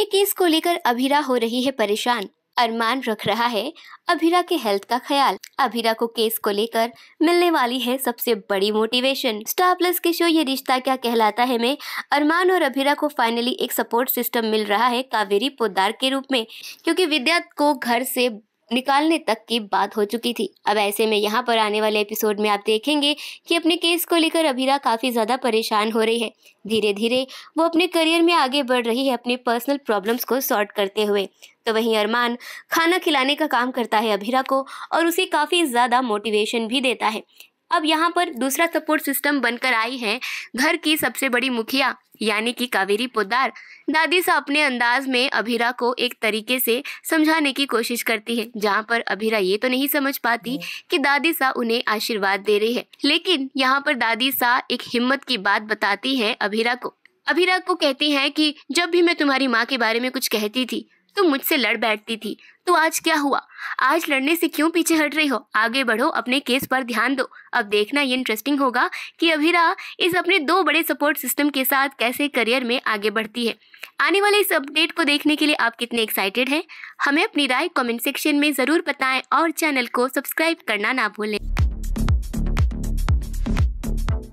अपने केस को लेकर अभिरा हो रही है परेशान अरमान रख रहा है अभिरा के हेल्थ का ख्याल अभिरा को केस को लेकर मिलने वाली है सबसे बड़ी मोटिवेशन स्टार प्लस के शो ये रिश्ता क्या कहलाता है में अरमान और अभिरा को फाइनली एक सपोर्ट सिस्टम मिल रहा है कावेरी पोदार के रूप में क्योंकि विद्या को घर से निकालने तक की बात हो चुकी थी अब ऐसे में यहाँ पर आने वाले एपिसोड में आप देखेंगे कि अपने केस को लेकर अभीरा काफ़ी ज़्यादा परेशान हो रही है धीरे धीरे वो अपने करियर में आगे बढ़ रही है अपने पर्सनल प्रॉब्लम्स को सॉर्ट करते हुए तो वहीं अरमान खाना खिलाने का काम करता है अभीरा को और उसे काफ़ी ज़्यादा मोटिवेशन भी देता है अब यहाँ पर दूसरा सपोर्ट सिस्टम बनकर आई है घर की सबसे बड़ी मुखिया यानी कि कावेरी पोदार दादी सा अपने अंदाज में अभिरा को एक तरीके से समझाने की कोशिश करती है जहाँ पर अभिरा ये तो नहीं समझ पाती हम्म। कि दादी सा उन्हें आशीर्वाद दे रही है लेकिन यहाँ पर दादी सा एक हिम्मत की बात बताती है अभिरा को अभिरा को कहती है कि जब भी मैं तुम्हारी माँ के बारे में कुछ कहती थी तुम मुझसे लड़ बैठती थी तो आज क्या हुआ आज लड़ने से क्यों पीछे हट रही हो आगे बढ़ो अपने केस पर ध्यान दो अब देखना ये इंटरेस्टिंग होगा कि अभिरा इस अपने दो बड़े सपोर्ट सिस्टम के साथ कैसे करियर में आगे बढ़ती है आने वाले इस अपडेट को देखने के लिए आप कितने एक्साइटेड हैं हमें अपनी राय कमेंट सेक्शन में ज़रूर बताएं और चैनल को सब्सक्राइब करना ना भूलें